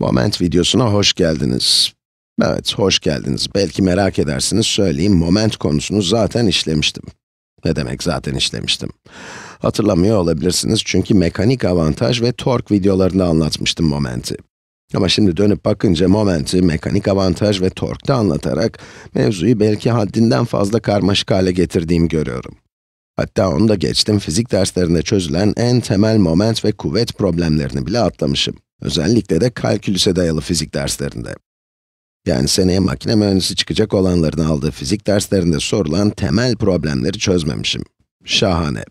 Moment videosuna hoş geldiniz. Evet, hoş geldiniz. Belki merak edersiniz, söyleyeyim, moment konusunu zaten işlemiştim. Ne demek zaten işlemiştim? Hatırlamıyor olabilirsiniz çünkü mekanik avantaj ve tork videolarında anlatmıştım momenti. Ama şimdi dönüp bakınca momenti, mekanik avantaj ve torkta anlatarak mevzuyu belki haddinden fazla karmaşık hale getirdiğimi görüyorum. Hatta onu da geçtim, fizik derslerinde çözülen en temel moment ve kuvvet problemlerini bile atlamışım. Özellikle de kalkülüse dayalı fizik derslerinde. Yani seneye makine mühendisi çıkacak olanların aldığı fizik derslerinde sorulan temel problemleri çözmemişim. Şahane.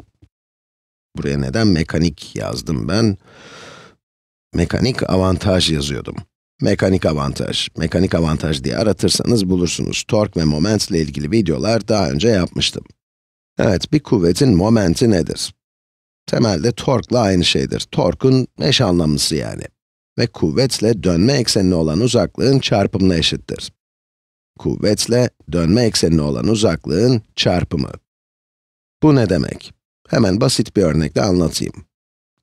Buraya neden mekanik yazdım ben? Mekanik avantaj yazıyordum. Mekanik avantaj, mekanik avantaj diye aratırsanız bulursunuz. Tork ve moment ile ilgili videolar daha önce yapmıştım. Evet, bir kuvvetin momenti nedir? Temelde torkla aynı şeydir. Torkun eş anlamlısı yani ve kuvvetle dönme eksenine olan uzaklığın çarpımına eşittir. Kuvvetle dönme eksenine olan uzaklığın çarpımı. Bu ne demek? Hemen basit bir örnekle anlatayım.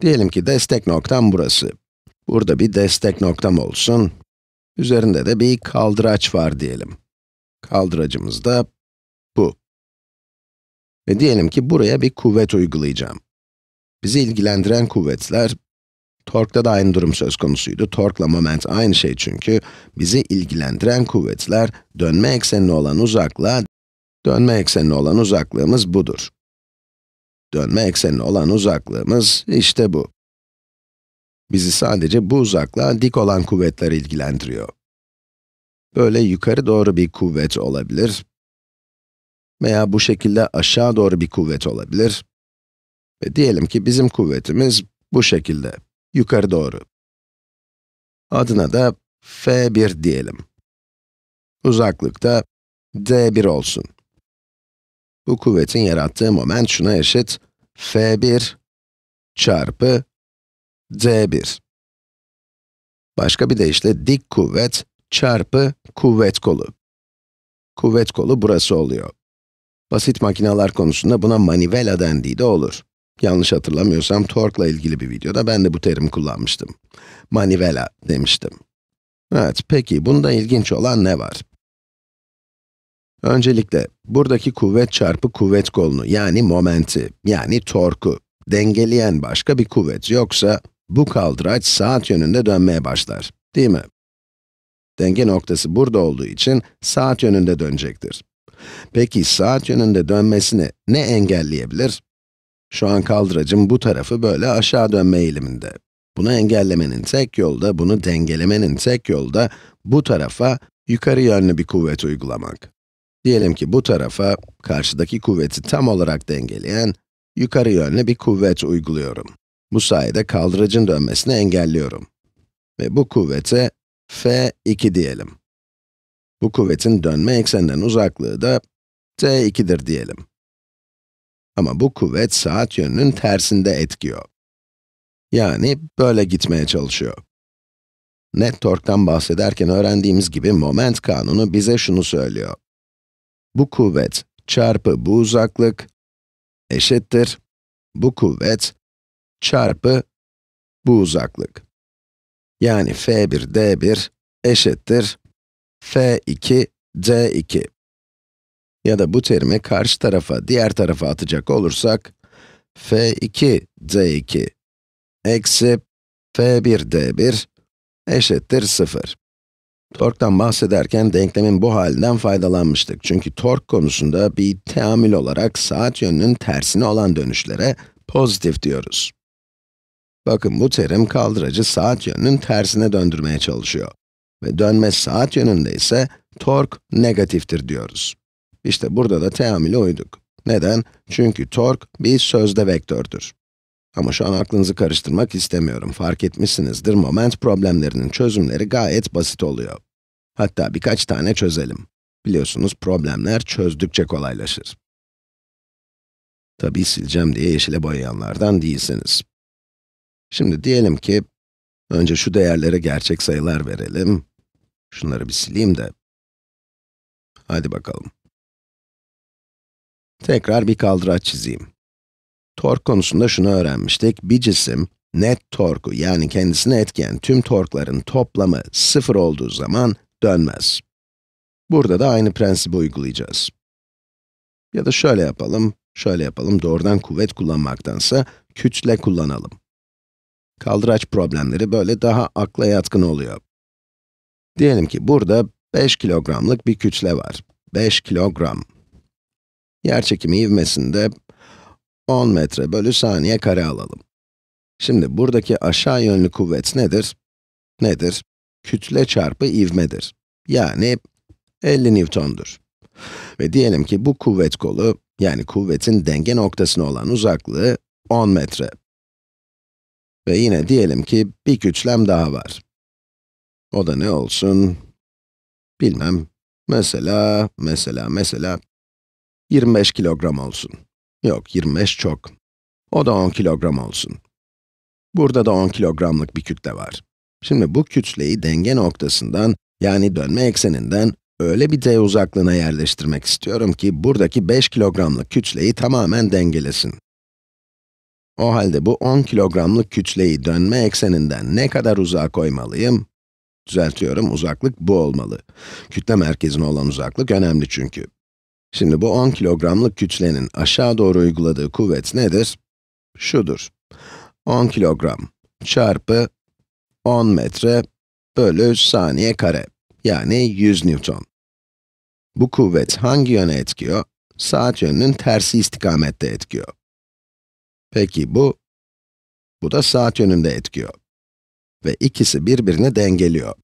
Diyelim ki destek noktam burası. Burada bir destek noktam olsun. Üzerinde de bir kaldıraç var diyelim. Kaldıracımız da bu. Ve diyelim ki buraya bir kuvvet uygulayacağım. Bizi ilgilendiren kuvvetler Torkta da aynı durum söz konusuydu. Torkla moment aynı şey çünkü bizi ilgilendiren kuvvetler dönme eksenine olan uzakla dönme eksenine olan uzaklığımız budur. Dönme eksenine olan uzaklığımız işte bu. Bizi sadece bu uzakla dik olan kuvvetler ilgilendiriyor. Böyle yukarı doğru bir kuvvet olabilir veya bu şekilde aşağı doğru bir kuvvet olabilir. Ve diyelim ki bizim kuvvetimiz bu şekilde yukarı doğru. Adına da f1 diyelim. Uzaklık da d1 olsun. Bu kuvvetin yarattığı moment şuna eşit, f1 çarpı d1. Başka bir deyişle dik kuvvet çarpı kuvvet kolu. Kuvvet kolu burası oluyor. Basit makineler konusunda buna manivela dendiği de olur. Yanlış hatırlamıyorsam torkla ilgili bir videoda ben de bu terimi kullanmıştım. Manivela demiştim. Evet, peki bunda ilginç olan ne var? Öncelikle, buradaki kuvvet çarpı kuvvet kolunu, yani momenti, yani torku, dengeleyen başka bir kuvvet yoksa, bu kaldıraç saat yönünde dönmeye başlar, değil mi? Denge noktası burada olduğu için saat yönünde dönecektir. Peki saat yönünde dönmesini ne engelleyebilir? Şu an kaldıracın bu tarafı böyle aşağı dönme eğiliminde. Bunu engellemenin tek yolu da bunu dengelemenin tek yolu da bu tarafa yukarı yönlü bir kuvvet uygulamak. Diyelim ki bu tarafa karşıdaki kuvveti tam olarak dengeleyen yukarı yönlü bir kuvvet uyguluyorum. Bu sayede kaldıracın dönmesini engelliyorum. Ve bu kuvvete F2 diyelim. Bu kuvvetin dönme ekseninden uzaklığı da t2'dir diyelim. Ama bu kuvvet saat yönünün tersinde etkiyor. Yani böyle gitmeye çalışıyor. Net torktan bahsederken öğrendiğimiz gibi moment kanunu bize şunu söylüyor. Bu kuvvet çarpı bu uzaklık eşittir. Bu kuvvet çarpı bu uzaklık. Yani f1, d1 eşittir f2, d2 ya da bu terimi karşı tarafa, diğer tarafa atacak olursak, f2d2 eksi f1d1 eşittir 0. Torktan bahsederken denklemin bu halinden faydalanmıştık. Çünkü tork konusunda bir teamül olarak saat yönünün tersine olan dönüşlere pozitif diyoruz. Bakın bu terim kaldıracı saat yönünün tersine döndürmeye çalışıyor. Ve dönme saat yönünde ise tork negatiftir diyoruz. İşte burada da teamüle uyduk. Neden? Çünkü tork bir sözde vektördür. Ama şu an aklınızı karıştırmak istemiyorum. Fark etmişsinizdir, moment problemlerinin çözümleri gayet basit oluyor. Hatta birkaç tane çözelim. Biliyorsunuz problemler çözdükçe kolaylaşır. Tabii sileceğim diye yeşile boyayanlardan değilsiniz. Şimdi diyelim ki, önce şu değerlere gerçek sayılar verelim. Şunları bir sileyim de. Hadi bakalım. Tekrar bir kaldıraç çizeyim. Tork konusunda şunu öğrenmiştik. Bir cisim, net torku yani kendisine etken tüm torkların toplamı sıfır olduğu zaman dönmez. Burada da aynı prensibi uygulayacağız. Ya da şöyle yapalım, şöyle yapalım, doğrudan kuvvet kullanmaktansa kütle kullanalım. Kaldıraç problemleri böyle daha akla yatkın oluyor. Diyelim ki burada 5 kilogramlık bir kütle var. 5 kilogram. Yerçekimi ivmesinde 10 metre bölü saniye kare alalım. Şimdi buradaki aşağı yönlü kuvvet nedir? Nedir? Kütle çarpı ivmedir. Yani 50 Newton'dur. Ve diyelim ki bu kuvvet kolu, yani kuvvetin denge noktasına olan uzaklığı 10 metre. Ve yine diyelim ki bir kütlem daha var. O da ne olsun? Bilmem. Mesela, mesela, mesela 25 kilogram olsun. Yok, 25 çok. O da 10 kilogram olsun. Burada da 10 kilogramlık bir kütle var. Şimdi bu kütleyi denge noktasından, yani dönme ekseninden, öyle bir d uzaklığına yerleştirmek istiyorum ki, buradaki 5 kilogramlık kütleyi tamamen dengelesin. O halde bu 10 kilogramlık kütleyi dönme ekseninden ne kadar uzağa koymalıyım? Düzeltiyorum, uzaklık bu olmalı. Kütle merkezine olan uzaklık önemli çünkü. Şimdi bu 10 kilogramlık kütlenin aşağı doğru uyguladığı kuvvet nedir? Şudur. 10 kilogram çarpı 10 metre bölü saniye kare, yani 100 newton. Bu kuvvet hangi yöne etkiyor? Saat yönünün tersi istikamette etkiyor. Peki bu, bu da saat yönünde etkiyor. Ve ikisi birbirini dengeliyor.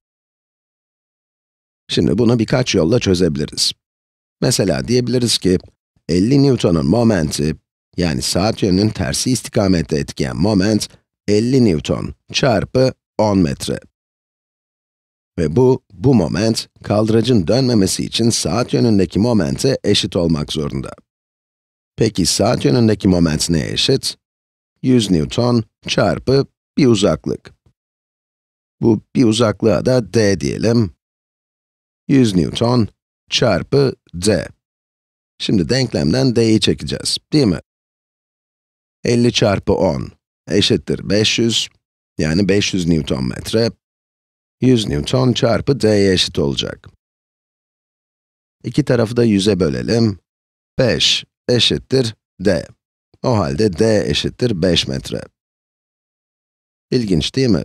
Şimdi bunu birkaç yolla çözebiliriz. Mesela diyebiliriz ki, 50 Newton'un momenti, yani saat yönünün tersi istikamette etkileyen moment, 50 Newton çarpı 10 metre. Ve bu, bu moment, kaldıracın dönmemesi için saat yönündeki momente eşit olmak zorunda. Peki saat yönündeki moment neye eşit? 100 Newton çarpı bir uzaklık. Bu bir uzaklığa da d diyelim. 100 Newton çarpı c. Şimdi denklemden d'yi çekeceğiz, değil mi? 50 çarpı 10 eşittir 500, yani 500 Newton metre. 100 Newton çarpı d'ye eşit olacak. İki tarafı da 100'e bölelim. 5 eşittir d. O halde d eşittir 5 metre. İlginç değil mi?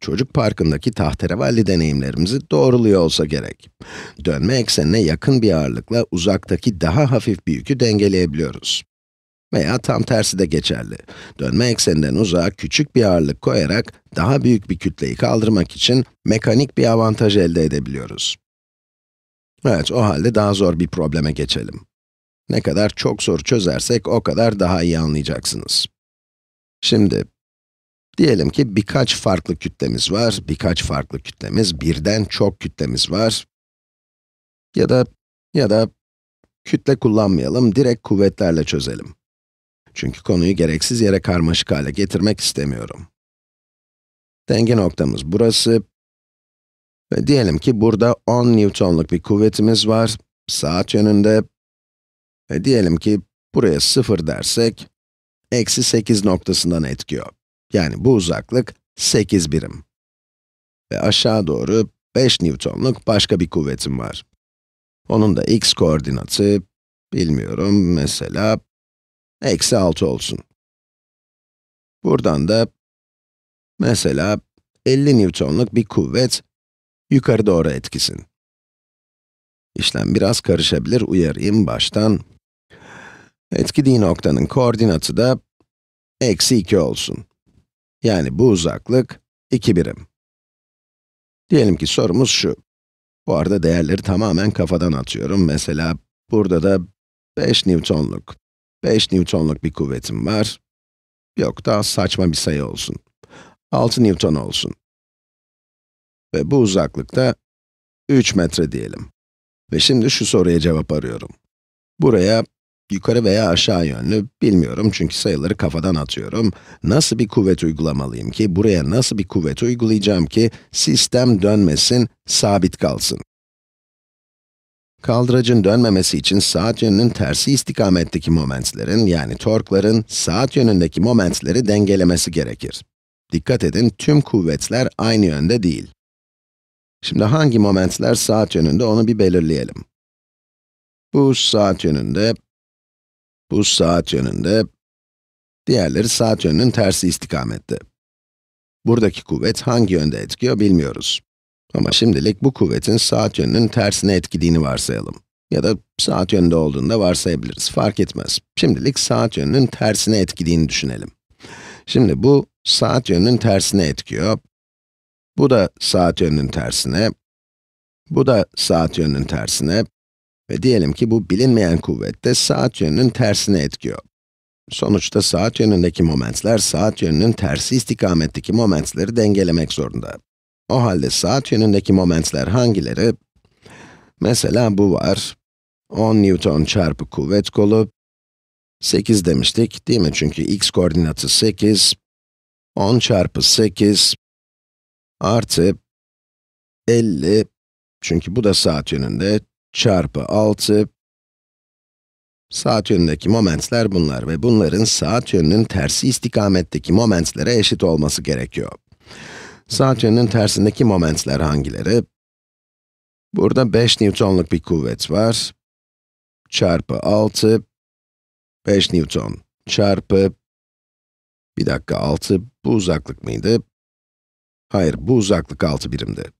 Çocuk parkındaki tahterevalli deneyimlerimizi doğruluyor olsa gerek. Dönme eksenine yakın bir ağırlıkla uzaktaki daha hafif bir yükü dengeleyebiliyoruz. Veya tam tersi de geçerli. Dönme ekseninden uzağa küçük bir ağırlık koyarak daha büyük bir kütleyi kaldırmak için mekanik bir avantaj elde edebiliyoruz. Evet, o halde daha zor bir probleme geçelim. Ne kadar çok soru çözersek o kadar daha iyi anlayacaksınız. Şimdi, Diyelim ki birkaç farklı kütlemiz var, birkaç farklı kütlemiz, birden çok kütlemiz var. Ya da, ya da kütle kullanmayalım, direkt kuvvetlerle çözelim. Çünkü konuyu gereksiz yere karmaşık hale getirmek istemiyorum. Denge noktamız burası. Ve diyelim ki burada 10 Newton'luk bir kuvvetimiz var, saat yönünde. Ve diyelim ki buraya 0 dersek, eksi 8 noktasından etkiyor. Yani bu uzaklık 8 birim. Ve aşağı doğru 5 Newton'luk başka bir kuvvetim var. Onun da x koordinatı, bilmiyorum, mesela eksi 6 olsun. Buradan da mesela 50 Newton'luk bir kuvvet yukarı doğru etkisin. İşlem biraz karışabilir, uyarayım baştan. Etkidiği noktanın koordinatı da eksi 2 olsun. Yani bu uzaklık 2 birim. Diyelim ki sorumuz şu. Bu arada değerleri tamamen kafadan atıyorum. Mesela burada da 5 Newton'luk, 5 Newton'luk bir kuvvetim var. Yok, daha saçma bir sayı olsun. 6 Newton olsun. Ve bu uzaklıkta 3 metre diyelim. Ve şimdi şu soruya cevap arıyorum. Buraya yukarı veya aşağı yönlü bilmiyorum çünkü sayıları kafadan atıyorum. Nasıl bir kuvvet uygulamalıyım ki, buraya nasıl bir kuvvet uygulayacağım ki sistem dönmesin, sabit kalsın. Kaldıracın dönmemesi için saat yönünün tersi istikametteki momentlerin yani torkların saat yönündeki momentleri dengelemesi gerekir. Dikkat edin, tüm kuvvetler aynı yönde değil. Şimdi hangi momentler saat yönünde onu bir belirleyelim. Bu saat yönünde, bu saat yönünde, diğerleri saat yönünün tersi istikamette. Buradaki kuvvet hangi yönde etkiyor bilmiyoruz. Ama şimdilik bu kuvvetin saat yönünün tersine etkilediğini varsayalım. Ya da saat yönünde olduğunu da varsayabiliriz, fark etmez. Şimdilik saat yönünün tersine etkilediğini düşünelim. Şimdi bu saat yönünün tersine etkiyor. Bu da saat yönünün tersine. Bu da saat yönünün tersine. Ve diyelim ki bu bilinmeyen kuvvet de saat yönünün tersine etkiyor. Sonuçta saat yönündeki momentler, saat yönünün tersi istikametteki momentleri dengelemek zorunda. O halde saat yönündeki momentler hangileri? Mesela bu var. 10 newton çarpı kuvvet kolu. 8 demiştik değil mi? Çünkü x koordinatı 8. 10 çarpı 8 artı 50. Çünkü bu da saat yönünde çarpı 6 Saat yönündeki momentler bunlar ve bunların saat yönünün tersi istikametteki momentlere eşit olması gerekiyor. Saat yönünün tersindeki momentler hangileri? Burada 5 Newton'luk bir kuvvet var. Çarpı 6, 5 Newton çarpı, bir dakika 6, bu uzaklık mıydı? Hayır, bu uzaklık 6 birimdi.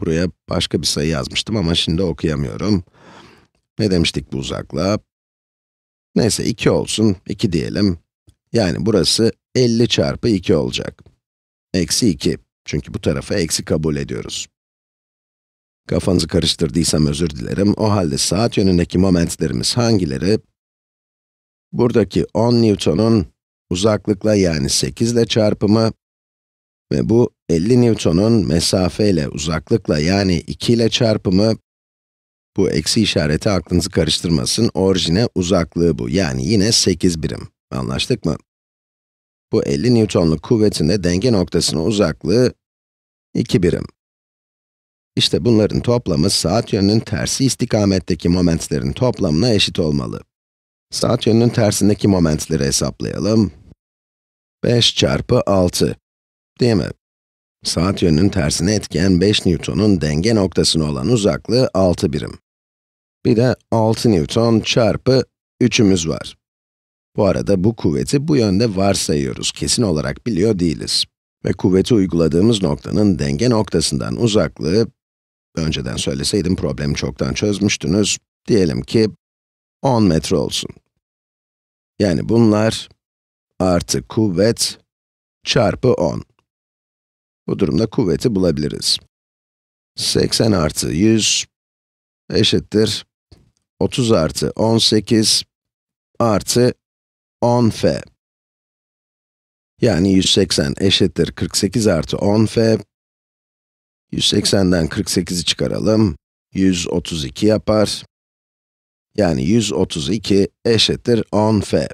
Buraya başka bir sayı yazmıştım ama şimdi okuyamıyorum. Ne demiştik bu uzaklığa? Neyse 2 olsun, 2 diyelim. Yani burası 50 çarpı 2 olacak. Eksi 2. Çünkü bu tarafı eksi kabul ediyoruz. Kafanızı karıştırdıysam özür dilerim. O halde saat yönündeki momentlerimiz hangileri? Buradaki 10 Newton'un uzaklıkla yani 8 ile çarpımı ve bu 50 Newton'un mesafe ile uzaklıkla yani 2 ile çarpımı, bu eksi işareti aklınızı karıştırmasın, orijine uzaklığı bu. Yani yine 8 birim. Anlaştık mı? Bu 50 Newton'luk kuvvetin de denge noktasının uzaklığı 2 birim. İşte bunların toplamı saat yönünün tersi istikametteki momentlerin toplamına eşit olmalı. Saat yönünün tersindeki momentleri hesaplayalım. 5 çarpı 6. Değil mi? Saat yönünün tersine etkiyen 5 Newton'un denge noktasına olan uzaklığı 6 birim. Bir de 6 Newton çarpı 3'ümüz var. Bu arada bu kuvveti bu yönde varsayıyoruz, kesin olarak biliyor değiliz. Ve kuvveti uyguladığımız noktanın denge noktasından uzaklığı, önceden söyleseydim problemi çoktan çözmüştünüz, diyelim ki 10 metre olsun. Yani bunlar artı kuvvet çarpı 10. Bu durumda kuvveti bulabiliriz. 80 artı 100 eşittir 30 artı 18 artı 10f. Yani 180 eşittir 48 artı 10f. 180'den 48'i çıkaralım. 132 yapar. Yani 132 eşittir 10f.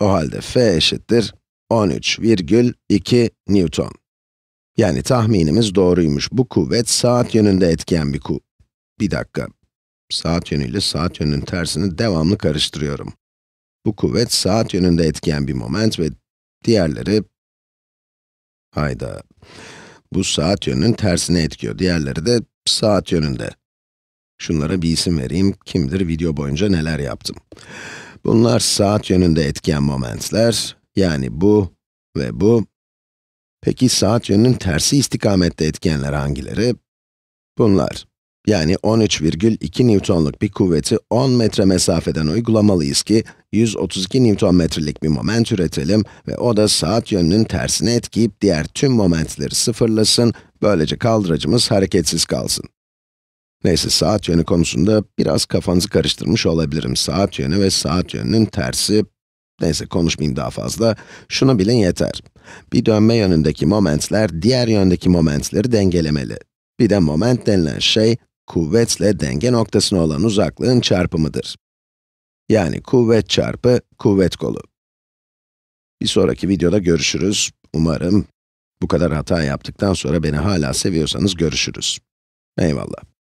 O halde f eşittir 13,2 Newton. Yani tahminimiz doğruymuş. Bu kuvvet saat yönünde etken bir kuvvet. Bir dakika. Saat yönüyle saat yönünün tersini devamlı karıştırıyorum. Bu kuvvet saat yönünde etken bir moment ve diğerleri... Hayda. Bu saat yönünün tersine etkiyor. Diğerleri de saat yönünde. Şunlara bir isim vereyim. Kimdir video boyunca neler yaptım. Bunlar saat yönünde etken momentler. Yani bu ve bu Peki saat yönünün tersi istikamette etkenler hangileri? Bunlar. Yani 13,2 Newton'luk bir kuvveti 10 metre mesafeden uygulamalıyız ki 132 Newtonmetrelik bir moment üretelim ve o da saat yönünün tersine etkiyip diğer tüm momentleri sıfırlasın, böylece kaldıracımız hareketsiz kalsın. Neyse saat yönü konusunda biraz kafanızı karıştırmış olabilirim. Saat yönü ve saat yönünün tersi Neyse konuşmayayım daha fazla. Şunu bilin yeter. Bir dönme yönündeki momentler diğer yöndeki momentleri dengelemeli. Bir de moment denilen şey, kuvvetle denge noktasına olan uzaklığın çarpımıdır. Yani kuvvet çarpı kuvvet kolu. Bir sonraki videoda görüşürüz. Umarım bu kadar hata yaptıktan sonra beni hala seviyorsanız görüşürüz. Eyvallah.